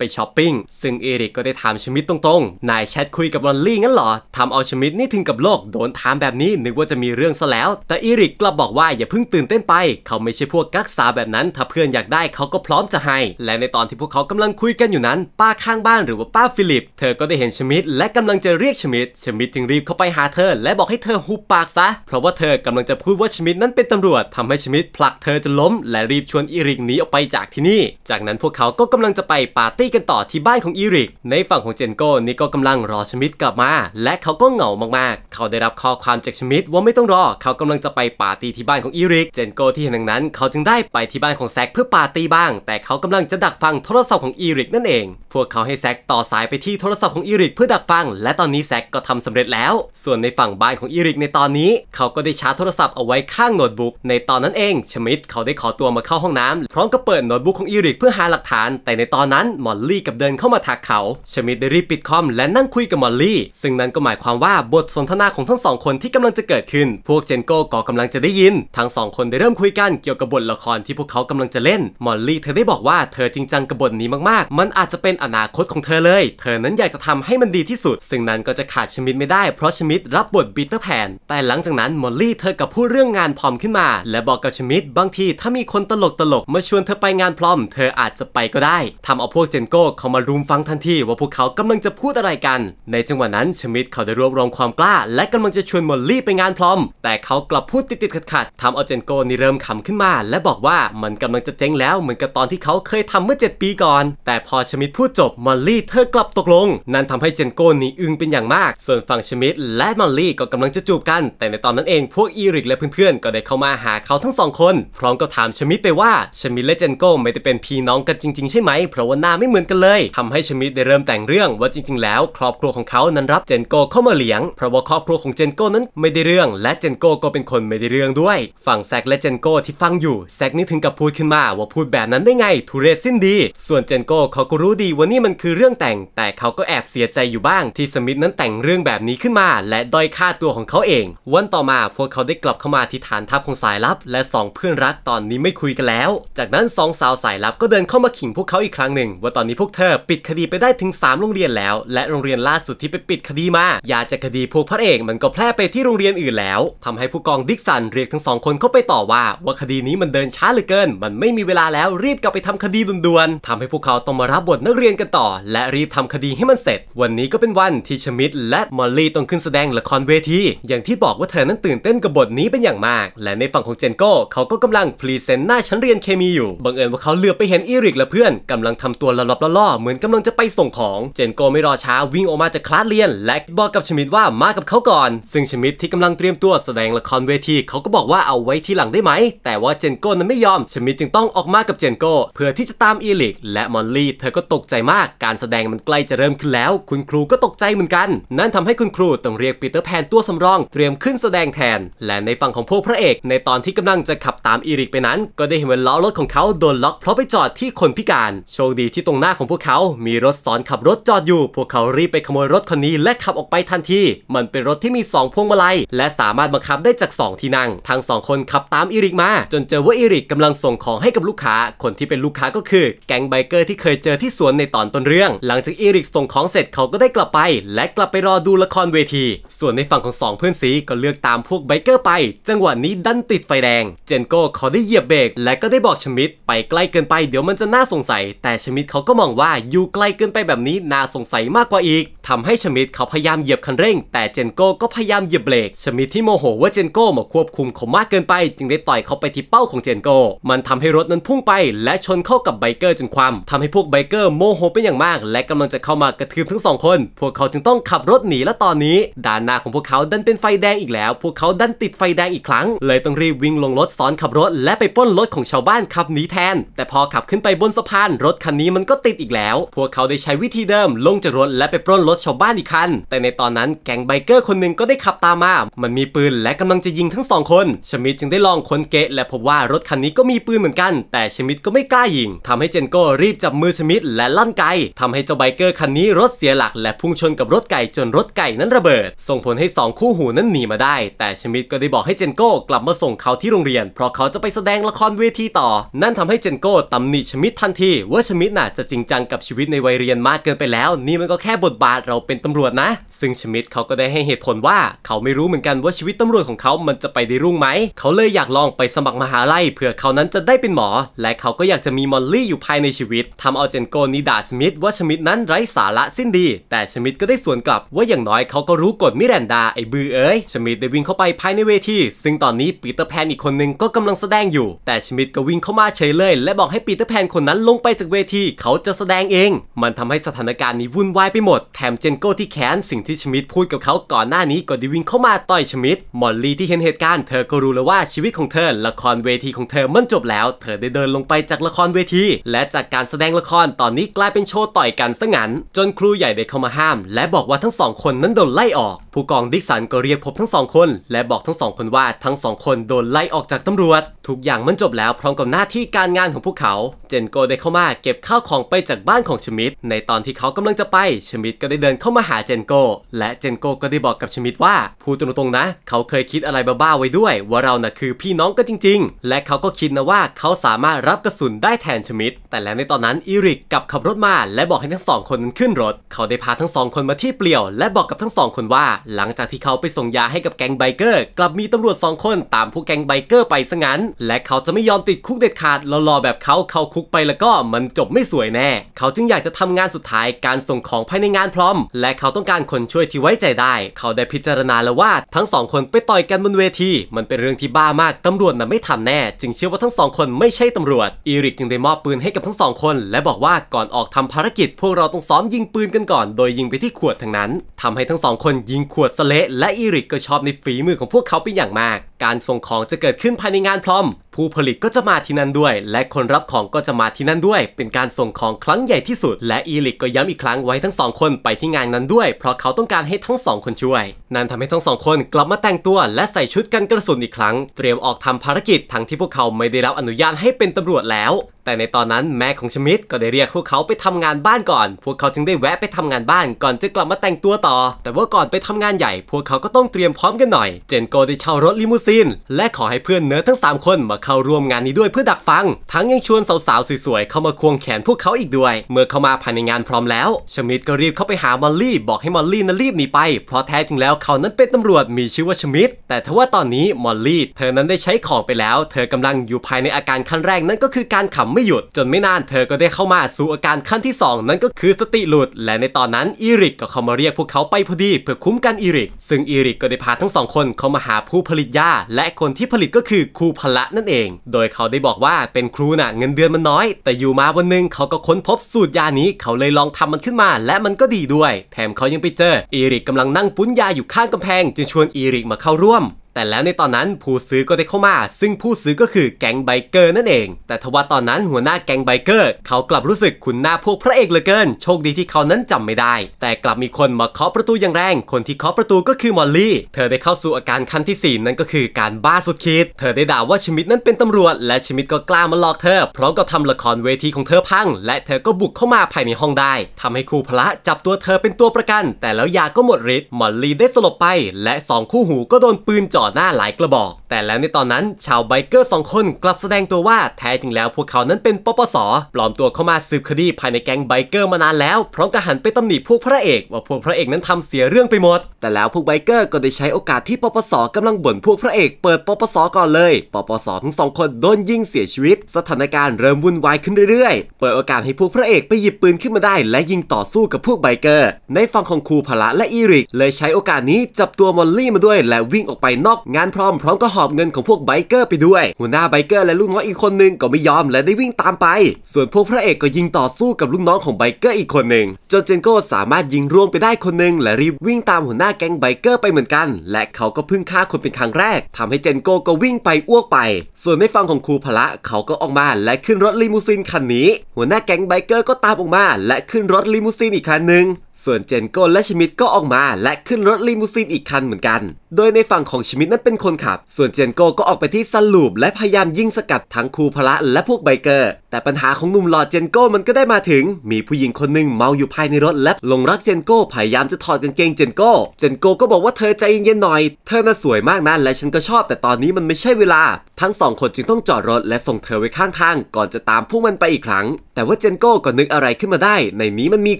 ปช้อปปิ้งซึ่งอีริกก็ได้ถามชมิดตรงๆ นายแชทคุยกับลอนลี่งั้นหรอทำเอาชมิดนี่ถึงกับโลกโดนถามแบบนี้ นึกว่าจะมีเรื่องซะแล้ว แต่อีริกกลับบอกว่าอย่าเพิ่งตื่นเต้นไป เขาไม่ใช่พวกกักษาแบบนั้น ถ้าเพื่อนอยากได้เขาก็พร้อมจะให้ และในตอนที่พวกเขากำลังคุยกันอยู่นั้นป้าข้างบ้าน หรือว่าป้าฟิลิป เธอก็ได้เห็นชมิดและกำลังจะเรียกชมิดชมิดจึงรีบเข้าไปหาเธอและบอกให้เธอหุบปากซะ เพราะว่าเธอกำลังจะพูดว่าชมิดนั้นเป็นตำรวจ ทำให้ชมิดผลักเธอจนล้มและรีบชวนอีริกหนีออกไปจากที่นี่จจากนั้นพวกเขาก็กำลังจะไปปาร์ตี้กันต่อที่บ้านของอีริก ในฝั่งของเจนโก้นี่ก็กำลังรอชมิดกลับมาและเขาก็เหงามากๆ เขาได้รับข้อความจากชมิดว่าไม่ต้องรอเขากำลังจะไปปาร์ตี้ที่บ้านของอีริกเจนโก้ที่เห็นดังนั้นเขาจึงได้ไปที่บ้านของแซกเพื่อปาร์ตี้บ้างแต่เขากำลังจะดักฟังโทรศัพท์ของอีริกนั่นเองพวกเขาให้แซกต่อสายไปที่โทรศัพท์ของอีริกเพื่อดักฟังและตอนนี้แซกก็ทำสำเร็จแล้วส่วนในฝั่งบ้านของอีริกในตอนนี้เขาก็ได้ชาร์จโทรศัพท์เอาไว้ข้างโน้ตบุ๊กในตอนนั้นเองชมิดเขาได้ขอตัวมาเข้าห้องน้ำพร้อมกับเปิดโน้ตบุ๊กของอีริกพื่อหาหลักฐาน แต่ในตอนนั้นมอลลี่กับเดินเข้ามาทักเขา ชมิดได้รีบปิดคอมและนั่งคุยกับมอลลี่ซึ่งนั้นก็หมายความว่าบทสนทนาของทั้งสองคนที่กำลังจะเกิดขึ้น พวกเจนโก้ก็กำลังจะได้ยินทั้งสองคนได้เริ่มคุยกันเกี่ยวกับบทละครที่พวกเขากำลังจะเล่นมอลลี่เธอได้บอกว่าเธอจริงจังกับบทนี้มาก ๆ มันอาจจะเป็นอนาคตของเธอเลย เธอนั้นอยากจะทำให้มันดีที่สุด ซึ่งนั้นก็จะขาดชมิดไม่ได้เพราะชมิดรับบทบีเตอร์แพนแต่หลังจากนั้นมอลลี่เธอกับพูดเรื่องงานพรอมขึ้นมา และบอกกับชมิดบางทีถ้ามีคนตลกตลกมาชวนเธอไปงานพรอมเธออาจจะไปก็ได้ทำเอาพวกเจนโก้เขามารุมฟังทันที ว่าพวกเขากำลังจะพูดอะไรกัน ในจังหวะนั้นชมิดเขาได้รวบรวมความกล้าและกำลังจะชวนมอลลี่ไปงานพร้อม แต่เขากลับพูดติดๆขัดๆทำเอาเจนโก้นี่เริ่มขำขึ้นมา และบอกว่ามันกำลังจะเจ๊งแล้วเหมือนกับตอนที่เขาเคยทำเมื่อ 7 ปีก่อน แต่พอชมิดพูดจบมอลลี่เธอกลับตกลงนั่นทำให้เจนโก้นี่อึ้งเป็นอย่างมาก ส่วนฝั่งชมิดและมอลลี่ก็กำลังจะจูบกัน แต่ในตอนนั้นเองพวกอีริกและเพื่อนๆก็ได้เข้ามาหาเขาทั้งสองคน พร้อมกับถามชมิดไปว่าชมิดและเจนโก้ไม่ได้เป็นพีพี่น้องกันจริงๆใช่ไหม เพราะว่าหน้าไม่เหมือนกันเลย ทำให้ชมิดได้เริ่มแต่งเรื่องว่าจริงๆแล้ว ครอบครัวของเขานั้นรับเจนโกเข้ามาเลี้ยง เพราะว่าครอบครัวของเจนโกนั้นไม่ได้เรื่อง และเจนโกก็เป็นคนไม่ได้เรื่องด้วย ฝั่งแซกและเจนโกที่ฟังอยู่แซกนี่ถึงกับพูดขึ้นมาว่าพูดแบบนั้นได้ไงทุเรศสิ้นดี ส่วนเจนโกเขาก็รู้ดีว่านี่มันคือเรื่องแต่ง แต่เขาก็แอบเสียใจอยู่บ้างที่สมิธนั้นแต่งเรื่องแบบนี้ขึ้นมา และด้อยค่าตัวของเขาเอง วันต่อมาพวกเขาได้กลับเข้ามาที่ฐานทัพของสายลับและ2เพื่อนรักตอนนี้ไม่คุยกันแล้ว จากนั้น2สาวสายลับกก็เดินเข้ามาขิงพวกเขาอีกครั้งหนึ่ง ว่าตอนนี้พวกเธอ ปิดคดีไปได้ถึง3โรงเรียนแล้ว และโรงเรียนล่าสุดที่ไปปิดคดีมายาจากคดีพวกพระเอกมันก็แพร่ไปที่โรงเรียนอื่นแล้ว ทำให้ผู้กองดิกสันเรียกทั้งสองคนเข้าไปต่อว่า ว่าคดีนี้มันเดินช้าเหลือเกินมันไม่มีเวลาแล้วรีบกลับไปทำคดีด่วนๆทำให้พวกเขาต้องมารับบทนักเรียนกันต่อ และรีบทำคดีให้มันเสร็จ วันนี้ก็เป็นวันที่ชมิดและมอลลี่ต้องขึ้นแสดงละครเวทีอย่างที่บอกว่าเธอนั้นตื่นเต้นกับบทนี้เป็นอย่างมาก และในฝั่งของเจนโก้เขาก็กำลังพรีเซนต์หน้าชั้นเรียนเคมีอยู่บังเอิญว่าเขาเหลือไปเหห็นอีริกและเพื่อนกำลังทำตัวละลอบล่อเหมือนกำลังจะไปส่งของ เจนโกไม่รอช้าวิ่งออกมาจากคลาสเรียน และบอกกับชมิดว่ามากับเขาก่อน ซึ่งชมิดที่กำลังเตรียมตัวแสดงละครเวทีเขาก็บอกว่าเอาไว้ที่หลังได้ไหม แต่ว่าเจนโกนั้นไม่ยอม ชมิดจึงต้องออกมากับเจนโก เพื่อที่จะตามอีริก และมอลลี่เธอก็ตกใจมาก การแสดงมันใกล้จะเริ่มขึ้นแล้วคุณครูก็ตกใจเหมือนกัน นั่นทำให้คุณครูต้องเรียกปีเตอร์แพนตัวสำรองเตรียมขึ้นแสดงแทน และในฝั่งของพวกพระเอก ในตอนที่กำลังจะขับตามอีริกไปนั้น ก็ได้เห็นว่าล้อรถของเขาโดนล็อกเพราะไปจออดที่คนพิการ โชคดีที่ตรงหน้าของพวกเขา มีรถสอนขับรถจอดอยู่ พวกเขารีบไปขโมยรถคันนี้และขับออกไปทันที มันเป็นรถที่มี 2 พวงมาลัย และสามารถบังคับได้จาก 2 ที่นั่งทั้งสองคนขับตามอิริกมา จนเจอว่าอิริกกำลังส่งของให้กับลูกค้า คนที่เป็นลูกค้าก็คือแก๊งไบเกอร์ที่เคยเจอที่สวนในตอนต้นเรื่อง หลังจากอิริกส่งของเสร็จเขาก็ได้กลับไปและกลับไปรอดูละครเวที ส่วนในฝั่งของ2เพื่อนสีก็เลือกตามพวกไบเกอร์ไป จังหวะนี้ดันติดไฟแดงเจนโก้เขาได้เหยียบเบรกและก็ได้บอกชมิดไปใกล้เกินไปเดี๋ยวมันจะน่าสงสัย แต่ชมิดเขาก็มองว่า อยู่ไกลเกินไปแบบนี้ น่าสงสัยมากกว่าอีก ทำให้ชมิดเขาพยายามเหยียบคันเร่ง แต่เจนโก้ก็พยายามเหยียบเบรกชมิดที่โมโหว่าเจนโก้มาควบคุมเขามากเกินไป จึงได้ต่อยเขาไปที่เป้าของเจนโก้มันทำให้รถนั้นพุ่งไป และชนเข้ากับไบเกอร์จนคว่ำทำาให้พวกไบเกอร์โมโหเป็นอย่างมากและกำลังจะเข้ามากระทืบทั้งสองคน พวกเขาจึงต้องขับรถหนีและตอนนี้ด่านหน้าของพวกเขาดันเป็นไฟแดงอีกแล้ว พวกเขาดันติดไฟแดงอีกครั้ง เลยต้องรีบวิ่งลงรถซ้อนขับรถและไปป้นรถของชาวบ้านขับหนีแทน แต่พอขับบขึ้นไปบนสะพาน รถคันนี้มันก็ติดอีกแล้ว พวกเขาได้ใช้วิธีเดิม ลงจากรถและไปปล้นรถชาวบ้านอีกคันแต่ในตอนนั้นแก๊งไบเกอร์คนหนึ่งก็ได้ขับตามมา มันมีปืนและกำลังจะยิงทั้งสองคน ชมิดจึงได้ลองค้นเกะ และพบว่ารถคันนี้ก็มีปืนเหมือนกัน แต่ชมิดก็ไม่กล้ายิง ทำให้เจนโก้รีบจับมือชมิดและลั่นไก ทำให้เจ้าไบเกอร์คันนี้รถเสียหลัก และพุ่งชนกับรถไก่ จนรถไก่นั้นระเบิด ส่งผลให้2คู่หูนั้นหนีมาได้ แต่ชมิดก็ได้บอกให้เจนโก้ กลับมาส่งเขาที่โรงเรียน เพราะเขาจะไปแสดงละครเวทีต่อ นั่นทำให้เจนโก้ตำนิชมิดทันทีว่าชมิดน่ะจะจริงจังกับชีวิตในวัยเรียนมากเกินไปแล้ว นี่มันก็แค่บทบาทเราเป็นตำรวจนะ ซึ่งชมิดเขาก็ได้ให้เหตุผลว่าเขาไม่รู้เหมือนกันว่าชีวิตตำรวจของเขามันจะไปได้รุ่งไหมเขาเลยอยากลองไปสมัครมหาลัยเพื่อเขานั้นจะได้เป็นหมอ และเขาก็อยากจะมีมอลลี่อยู่ภายในชีวิต ทำเอาเจนโกนิดาสมิดว่าชมิดนั้นไร้สาระสิ้นดี แต่ชมิดก็ได้สวนกลับว่าอย่างน้อยเขาก็รู้กฎมิแรนดาไอ้บือเอ้ยชมิดได้วิ่งเข้าไปภายในเวทีซึ่งตอนนี้ปีเตอร์แพนอีกคนนึงก็กำลังแสดงอยู่ แต่ชมิดก็วิ่งเข้ามาเฉยเลย และบอกให้ปีเตอร์อร์แพนคนนั้นลงไปจากเวทีเขาจะแสดงเองมันทำให้สถานการณ์นี้วุ่นวายไปหมด แถมเจนโก้ที่แค้นสิ่งที่ชมิดพูดกับเขาก่อนหน้านี้ก็ดิวิ่งเข้ามาต่อยชมิดมอลลี่ที่เห็นเหตุการณ์เธอก็รู้แล้วว่าชีวิตของเธอ ละครเวทีของเธอมันจบแล้ว เธอได้เดินลงไปจากละครเวที และจากการแสดงละครตอนนี้กลายเป็นโชว์ต่อยกันซะงั้นจนครูใหญ่ได้เข้ามาห้าม และบอกว่าทั้งสองคนนั้นโดนไล่ออกผู้กองดิกสันก็เรียกพบทั้งสองคนและบอกทั้งสองคนว่าทั้งสองคนโดนไล่ออกจากตำรวจทุกอย่างมันจบแล้วพร้อมกับหน้าที่การงานของพวกเขาเจนโกได้เข้ามาเก็บข้าวของไปจากบ้านของชมิดในตอนที่เขากำลังจะไป ชมิดก็ได้เดินเข้ามาหาเจนโกและเจนโกก็ได้บอกกับชมิดว่า พูดตรงๆนะ เขาเคยคิดอะไรบ้าๆไว้ด้วย ว่าเรานะ่ะคือพี่น้องก็จริงๆ และเขาก็คิดนะว่าเขาสามารถรับกระสุนได้แทนชมิดแต่แล้วในตอนนั้นอิริกกับขับรถมา และบอกให้ทั้งสองคนนั้นขึ้นรถ เขาได้พาทั้งสองคนมาที่เปลี่ยว และบอกกับทั้งสองคนว่า หลังจากที่เขาไปส่งยาให้กับแก๊งไบเกอร์ กลับมีตำรวจสองคนตามผู้แก๊งไบเกอร์ไปซะงั้นและเขาจะไม่ยอมติดคุกเด็ดขาดรอๆแบบเขาเข้าคุกไปแล้วก็มันจบไม่สวยแน่ เขาจึงอยากจะทำงานสุดท้ายการส่งของภายในงานพร้อม และเขาต้องการคนช่วยที่ไว้ใจได้ เขาได้พิจารณา แล้วว่า ทั้งสองคนไปต่อยกันบนเวที มันเป็นเรื่องที่บ้ามาก ตำรวจน่ะไม่ทำแน่ จึงเชื่อว่าทั้งสองคนไม่ใช่ตำรวจ อีริกจึงได้มอบปืนให้กับทั้งสองคน และบอกว่าก่อนออกทำภารกิจพวกเราต้องซ้อมยิงปืนกันก่อน โดยยิงไปที่ขวดทั้งนั้น ทำให้ทั้งสองคนยิงขวดสเละและอีริกก็ชอบในฝีมือของพวกเขาเป็นอย่างมาก การส่งของจะเกิดขึ้นภายในงานพร้อมผู้ผลิตก็จะมาที่นั่นด้วย และคนรับของก็จะมาที่นั่นด้วย เป็นการส่งของครั้งใหญ่ที่สุด และอีลิกก็ย้ำอีกครั้งไว้ทั้งสองคนไปที่งานนั้นด้วย เพราะเขาต้องการให้ทั้งสองคนช่วย นั่นทำให้ทั้งสองคนกลับมาแต่งตัว และใส่ชุดกันกระสุนอีกครั้ง เตรียมออกทำภารกิจทั้งที่พวกเขาไม่ได้รับอนุญาตให้เป็นตำรวจแล้วแต่ในตอนนั้นแม่ของชมิดก็ได้เรียกพวกเขาไปทำงานบ้านก่อน พวกเขาจึงได้แวะไปทำงานบ้านก่อนจะกลับมาแต่งตัวต่อ แต่ว่าก่อนไปทำงานใหญ่พวกเขาก็ต้องเตรียมพร้อมกันหน่อย เจนโกได้เช่ารถลิมูซีนและขอให้เพื่อนเนื้อทั้ง 3 คนมาเข้าร่วมงานนี้ด้วยเพื่อดักฟัง ทั้งยังชวนสาวๆ สวยๆ เข้ามาควงแขนพวกเขาอีกด้วย เมื่อเข้ามาภายในงานพร้อมแล้วชมิดก็รีบเข้าไปหามอลลี่บอกให้มอลลี่นั้นรีบหนีไปเพราะแท้จริงแล้วเขานั้นเป็นตำรวจมีชื่อว่าชมิดแต่ทว่าตอนนี้มอลลี่เธอนั้นได้ใช้ของไปแล้ว เธอกำลังอยู่ภายในอาการขั้นแรกนั่นก็คือการขำไม่หยุดจนไม่นานเธอก็ได้เข้ามาสู่อาการขั้นที่ 2 นั่นก็คือสติหลุด และในตอนนั้น อีริกก็เข้ามาเรียกพวกเขาไปพอดีเพื่อคุ้มกันอีริก ซึ่งอีริกก็ได้พาทั้งสองคนเข้ามาหาผู้ผลิตยาและคนที่ผลิตก็คือครูพละนั่นเอง โดยเขาได้บอกว่าเป็นครูน่ะเงินเดือนมันน้อย แต่อยู่มาวันหนึ่งเขาก็ค้นพบสูตรยานี้ เขาเลยลองทำมันขึ้นมา และมันก็ดีด้วย แถมเขายังไปเจออีริกกำลังนั่งปุ้นยาอยู่ข้างกำแพงจึงชวนอีริกมาเข้าร่วมแต่แล้วในตอนนั้นผู้ซื้อก็ได้เข้ามา ซึ่งผู้ซื้อก็คือแก๊งไบเกอร์นั่นเอง แต่ทว่า ตอนนั้นหัวหน้าแก๊งไบเกอร์ เขากลับรู้สึกคุณหน้าพวกพระเอกเหลือเกินโชคดีที่เขานั้นจำไม่ได้ แต่กลับมีคนมาเคาะประตูอย่างแรง คนที่เคาะประตูก็คือมอลลี่ เธอได้เข้าสู่อาการขั้นที่ 4 นั่นก็คือการบ้าสุดขีดเธอได้ด่าว่าชมิดนั้นเป็นตำรวจ และชมิดก็กล้ามาหลอกเธอพร้อมกับทำละครเวทีของเธอพังและเธอก็บุกเข้ามาภายในห้องได้ทำให้ครูพระจับตัวเธอเป็นตัวประกัน แต่แล้วยาก็หมดฤทธิ์มอลลี่ได้สลบไป และ2คู่หูก็โดนปืนจ่อ่อหน้าหลายกระบอก แต่แล้วในตอนนั้น ชาวไบเกอร์สองคนกลับแสดงตัวว่าแท้จริงแล้วพวกเขานั้นเป็นปปส ปลอมตัวเข้ามาสืบคดีภายในแก๊งไบเกอร์มานานแล้วพร้อมกับหันไปตำหนิพวกพระเอกว่าพวกพระเอกนั้นทำเสียเรื่องไปหมด แต่แล้วพวกไบเกอร์ก็ได้ใช้โอกาสที่ปปสกำลังบ่นพวกพระเอก เปิดปปส ก่อนเลย ปปส ทั้งสองคนโดนยิงเสียชีวิต สถานการณ์เริ่มวุ่นวายขึ้นเรื่อยๆเปิดโอกาสให้พวกพระเอกไปหยิบปืนขึ้นมาได้ และยิงต่อสู้กับพวกไบเกอร์ ในฝั่งของครูพละและอีริก เลยใช้โอกาสนี้จับตัวมอลลี่มาด้วย และวิ่งออกไปนอกกงานพร้อมพร้อมก็หอบเงินของพวกไบเกอร์ไปด้วยหัวหน้าไบเกอร์และลูกน้องอีกคนนึงก็ไม่ยอมและได้วิ่งตามไป ส่วนพวกพระเอกก็ยิงต่อสู้กับลูกน้องของไบเกอร์อีกคนหนึ่ง จนเจนโก้สามารถยิงร่วงไปได้คนหนึ่งและรีบวิ่งตามหัวหน้าแก๊งไบเกอร์ไปเหมือนกัน และเขาก็พึ่งฆ่าคนเป็นครั้งแรก ทำให้เจนโก้ก็วิ่งไปอ้วกไป ส่วนในฝั่งของครูพละเขาก็ออกมาและขึ้นรถลิมูซินคันนี้ หัวหน้าแก๊งไบเกอร์ก็ตามออกมาและขึ้นรถลิมูซินอีกคันหนึ่งส่วนเจนโก้และชมิดก็ออกมาและขึ้นรถลีมูซีนอีกคันเหมือนกัน โดยในฝั่งของชมิดนั้นเป็นคนขับ ส่วนเจนโก้ก็ออกไปที่สลูบและพยายามยิงสกัดทั้งคูพละและพวกไบเกอร์แต่ปัญหาของหนุ่มหล่อเจนโก้มันก็ได้มาถึง มีผู้หญิงคนหนึ่งเมาอยู่ภายในรถและหลงรักเจนโก้พยายามจะถอดกางเกงเจนโก้เจนโก้ก็บอกว่าเธอใจเย็นๆหน่อย เธอน่ะสวยมากนะ และฉันก็ชอบ แต่ตอนนี้มันไม่ใช่เวลา ทั้งสองคนจึงต้องจอดรถ และส่งเธอไว้ข้างทาง ก่อนจะตามพวกมันไปอีกครั้ง แต่ว่าเจนโก้ก็นึกอะไรขึ้นมาได้ ในนี้มันมี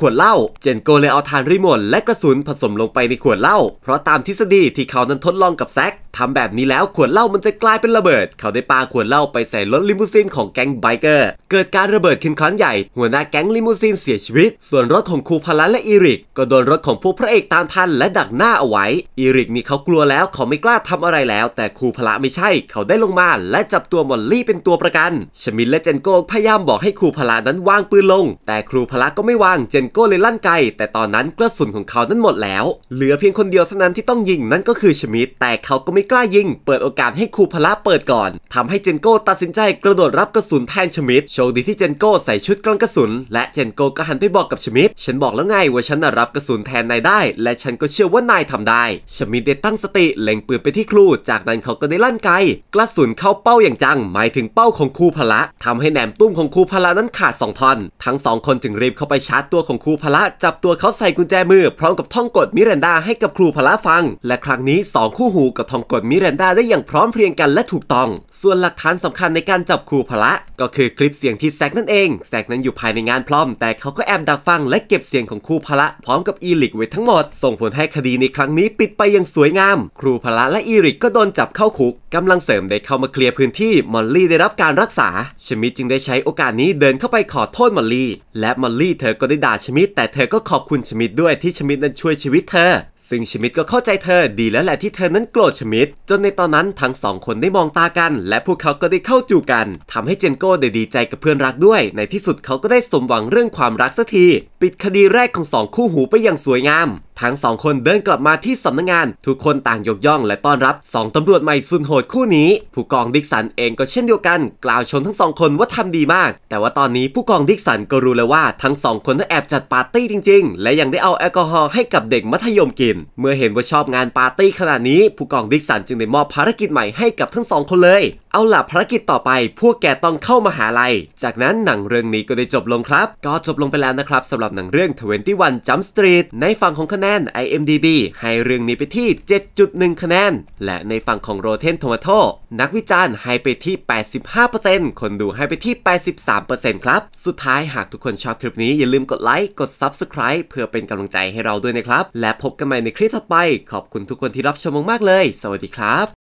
ขวดเหล้า เจนโก้เลยเอาทานรีโมทและกระสุนผสมลงไปในขวดเหล้า เพราะตามทฤษฎีที่เขานั้นทดลองกับแซกทำแบบนี้แล้วขวดเหล้ามันจะกลายเป็นระเบิด เขาได้ปาขวดเหล้าไปใส่รถลิมูซินของแก๊งไบเกอร์เกิดการระเบิดขึ้นครั้งใหญ่หัวหน้าแก๊งลิมูซินเสียชีวิต ส่วนรถของครูพลันและอีริกก็โดนรถของพวกพระเอกตามทันและดักหน้าเอาไว้อีริกนี่เขากลัวแล้วเขาไม่กล้าทำอะไรแล้วแต่ครูพละไม่ใช่เขาได้ลงมาและจับตัวมอลลี่เป็นตัวประกันชมินและเจนโก้พยายามบอกให้ครูพละนั้นวางปืนลงแต่ครูพละก็ไม่วางเจนโก้เลยลั่นไกลแต่ตอนนั้นกระสุนของเขานั้นหมดแล้ว เหลือเพียงคนเดียวเท่านั้นที่ต้องยิงนั่นก็คือชมิดแต่เขาก็ไม่กล้ายิงเปิดโอกาสให้ครูพละเปิดก่อนทำให้เจนโก้ตัดสินใจกระโดดรับกระสุนแทนชมิดโชคดีที่เจนโก้ใส่ชุดกล้องกระสุน และเจนโก้ก็หันไปบอกกับชมิดฉันบอกแล้วไงว่าฉันรับกระสุนแทนนายได้ และฉันก็เชื่อว่านายทำได้ ชมิดเดดตั้งสติเล็งปืนไปที่ครูจากนั้นเขาก็ได้ลั่นไกกระสุนเข้าเป้าอย่างจัง หมายถึงเป้าของครูพละทำให้แหนมตุ้มของครูพละนั้นขาดสองท่อนทั้งสองคนจึงรีบเข้าไปชาร์จตัวของครูพละจับตัวเขาใส่กุญแจมือ พร้อมกับท่องกดมิเรนดาให้กับครูพละฟัง และครั้งนี้ 2 คู่หูกับท่องกดมิเรนดาได้อย่างพร้อมเพรียงกันและถูกต้อง ส่วนหลักฐานสำคัญในการจับครูพละก็คือคลิปเสียงที่แซกนั่นเอง แซกนั้นอยู่ภายในงานพร้อม แต่เขาก็แอบดักฟัง และเก็บเสียงของครูพละพร้อมกับอีลิกไว้ทั้งหมด ส่งผลให้คดีในครั้งนี้ ปิดไปอย่างสวยงาม ครูพละและอีลิกก็โดนจับเข้าคุกกำลังเสริมได้เข้ามาเคลียร์พื้นที่มอลลี่ได้รับการรักษา ชมิดจึงได้ใช้โอกาสนี้เดินเข้าไปขอโทษมอลลี่และมอลลี่เธอก็ได้ด่าชมิดแต่เธอก็ขอบคุณชมิดด้วยที่ชมิดนั้นช่วยชีวิตเธอ ซึ่งชมิดก็เข้าใจเธอดีแล้วแหละที่เธอนั้นโกรธชมิดจนในตอนนั้นทั้งสองคนได้มองตากันและพวกเขาก็ได้เข้าจูกัน ทำให้เจนโก้ได้ดีใจกับเพื่อนรักด้วย ในที่สุดเขาก็ได้สมหวังเรื่องความรักสักทีปิดคดีแรกของสองคู่หูไปอย่างสวยงามทั้งสองคนเดินกลับมาที่สำนักงงาน ทุกคนต่างยกย่องและต้อนรับสองตำรวจใหม่สุนโหดคู่นี้ ผู้กองดิกสันเองก็เช่นเดียวกัน กล่าวชมทั้งสองคนว่าทำดีมาก แต่ว่าตอนนี้ผู้กองดิกสันก็รู้แล้วว่าทั้งสองคนแอบจัดปาร์ตี้จริงๆและยังได้เอาแอลกอฮอล์ให้กับเด็กมัธยมกิน เมื่อเห็นว่าชอบงานปาร์ตี้ขนาดนี้ผู้กองดิกสันจึงได้มอบภารกิจใหม่ให้กับทั้งสองคนเลยเอาล่ะภารกิจต่อไปพวกแกต้องเข้ามาหาลัย จากนั้นหนังเรื่องนี้ก็ได้จบลงครับ ก็จบลงไปแล้วนะครับสำหรับหนังเรื่อง 21 Jump Street ในฝั่งของคะแนน IMDb ให้เรื่องนี้ไปที่ 7.1 คะแนน และในฝั่งของ Rotten Tomato นักวิจารณ์ให้ไปที่ 85%คนดูให้ไปที่ 83%ครับ สุดท้ายหากทุกคนชอบคลิปนี้อย่าลืมกดไลค์ กด Subscribe เพื่อเป็นกำลังใจให้เราด้วยนะครับ และพบกันใหม่ในคลิปถัดไป ขอบคุณทุกคนที่รับชมมากเลย สวัสดีครับ